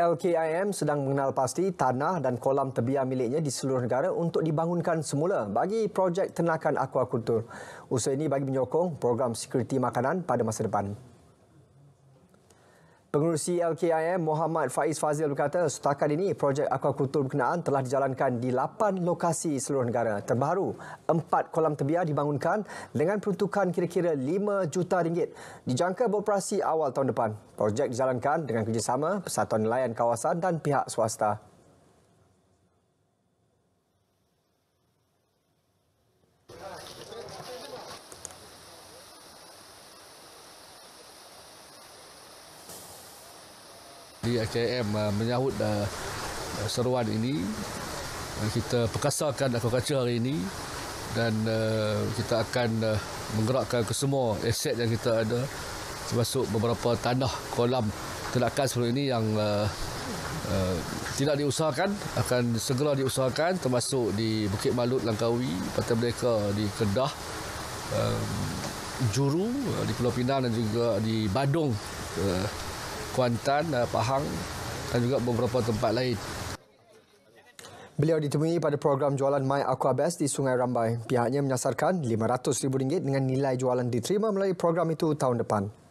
LKIM sedang mengenal pasti tanah dan kolam tebia miliknya di seluruh negara untuk dibangunkan semula bagi projek tenakan akuakultur. Usaha ini bagi menyokong program sekuriti makanan pada masa depan. Pengurusi LKIM Muhammad Faiz Fazil berkata setakat ini projek akuakultur berkenaan telah dijalankan di 8 lokasi seluruh negara. Terbaru, 4 kolam tebia dibangunkan dengan peruntukan kira-kira 5 juta ringgit dijangka beroperasi awal tahun depan. Projek dijalankan dengan kerjasama Persatuan Nelayan Kawasan dan pihak swasta. di SKM uh, menyahut uh, uh seruan ini uh, kita perkasakan akuakultur hari ini dan uh, kita akan uh, menggerakkan ke semua aset yang kita ada termasuk beberapa tanah kolam tindakan sebelum ini yang uh, uh, tidak diusahakan akan segera diusahakan termasuk di Bukit Malut Langkawi Pantai Merdeka di Kedah uh, Juru uh, di Pulau Pinang dan juga di Badung uh, Kuantan, uh, Pahang dan juga beberapa tempat lain. Beliau ditemui pada program jualan My Aqua Best di Sungai Rambai. Pihaknya menyasarkan RM500,000 dengan nilai jualan diterima melalui program itu tahun depan.